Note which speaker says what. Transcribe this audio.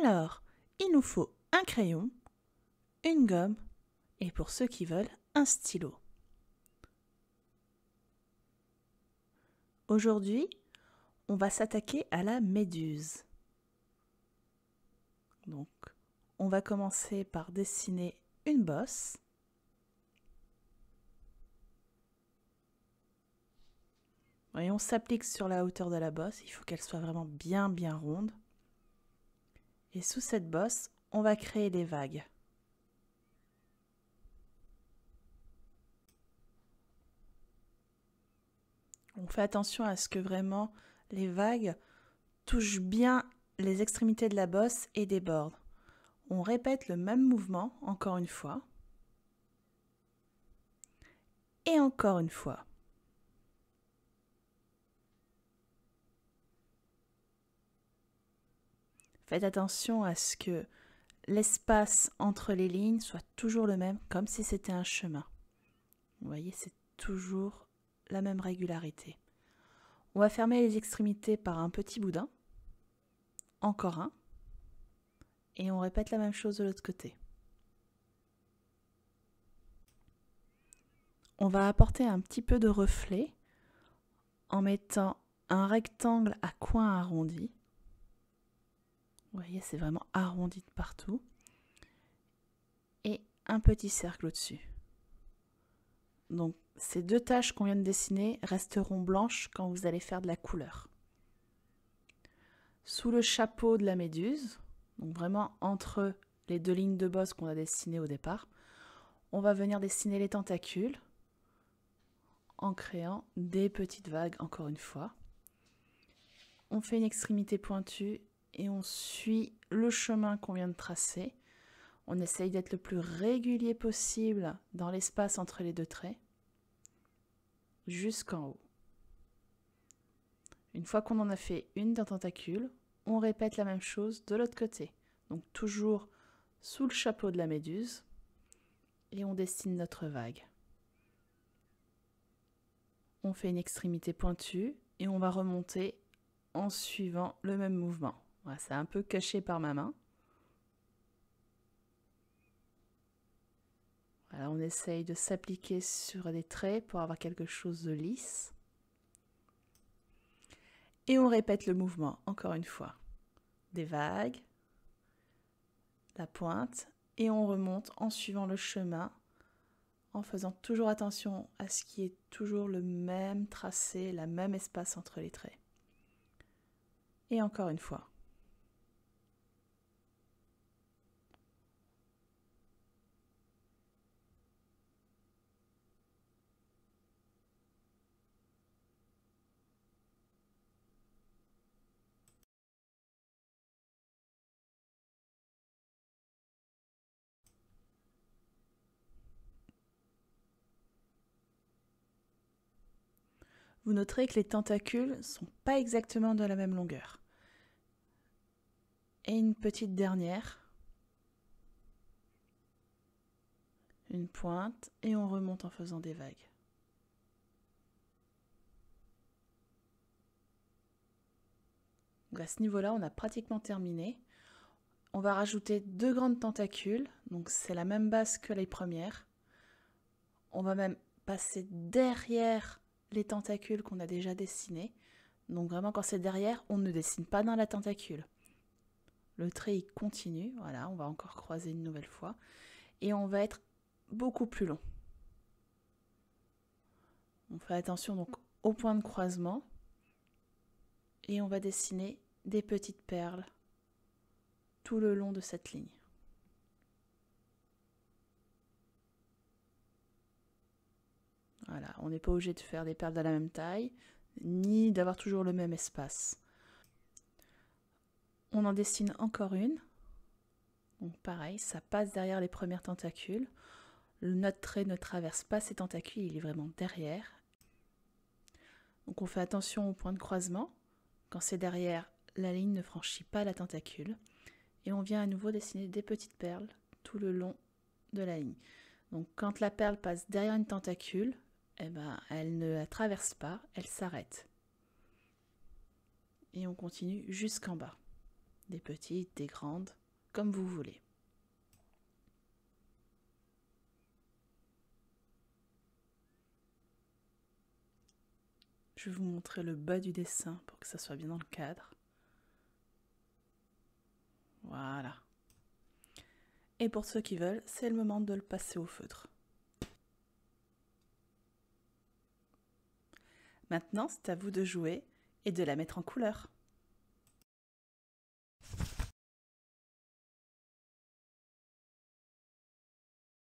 Speaker 1: Alors, il nous faut un crayon, une gomme et pour ceux qui veulent, un stylo. Aujourd'hui, on va s'attaquer à la méduse. Donc, on va commencer par dessiner une bosse. Et on s'applique sur la hauteur de la bosse. Il faut qu'elle soit vraiment bien, bien ronde. Et sous cette bosse, on va créer des vagues. On fait attention à ce que vraiment les vagues touchent bien les extrémités de la bosse et débordent. On répète le même mouvement encore une fois. Et encore une fois. Faites attention à ce que l'espace entre les lignes soit toujours le même, comme si c'était un chemin. Vous voyez, c'est toujours la même régularité. On va fermer les extrémités par un petit boudin, encore un, et on répète la même chose de l'autre côté. On va apporter un petit peu de reflet en mettant un rectangle à coin arrondi vous voyez, c'est vraiment arrondi de partout. Et un petit cercle au-dessus. Donc ces deux taches qu'on vient de dessiner resteront blanches quand vous allez faire de la couleur. Sous le chapeau de la méduse, donc vraiment entre les deux lignes de bosse qu'on a dessinées au départ, on va venir dessiner les tentacules en créant des petites vagues encore une fois. On fait une extrémité pointue et on suit le chemin qu'on vient de tracer. On essaye d'être le plus régulier possible dans l'espace entre les deux traits jusqu'en haut. Une fois qu'on en a fait une d'un tentacule, on répète la même chose de l'autre côté. Donc toujours sous le chapeau de la méduse et on dessine notre vague. On fait une extrémité pointue et on va remonter en suivant le même mouvement c'est un peu caché par ma main. Voilà, on essaye de s'appliquer sur des traits pour avoir quelque chose de lisse. Et on répète le mouvement, encore une fois. Des vagues, la pointe, et on remonte en suivant le chemin, en faisant toujours attention à ce qui est toujours le même tracé, la même espace entre les traits. Et encore une fois. noterez que les tentacules ne sont pas exactement de la même longueur. Et une petite dernière. Une pointe et on remonte en faisant des vagues. à ce niveau-là, on a pratiquement terminé. On va rajouter deux grandes tentacules, donc c'est la même base que les premières. On va même passer derrière les tentacules qu'on a déjà dessinés, Donc vraiment quand c'est derrière, on ne dessine pas dans la tentacule. Le trait continue, voilà, on va encore croiser une nouvelle fois. Et on va être beaucoup plus long. On fait attention donc au point de croisement. Et on va dessiner des petites perles tout le long de cette ligne. on n'est pas obligé de faire des perles à la même taille, ni d'avoir toujours le même espace. On en dessine encore une. Donc pareil, ça passe derrière les premières tentacules. Notre trait ne traverse pas ces tentacules, il est vraiment derrière. Donc on fait attention au point de croisement. Quand c'est derrière, la ligne ne franchit pas la tentacule. Et on vient à nouveau dessiner des petites perles tout le long de la ligne. Donc quand la perle passe derrière une tentacule, eh ben, elle ne la traverse pas, elle s'arrête. Et on continue jusqu'en bas. Des petites, des grandes, comme vous voulez. Je vais vous montrer le bas du dessin pour que ça soit bien dans le cadre. Voilà. Et pour ceux qui veulent, c'est le moment de le passer au feutre. Maintenant, c'est à vous de jouer et de la mettre en couleur.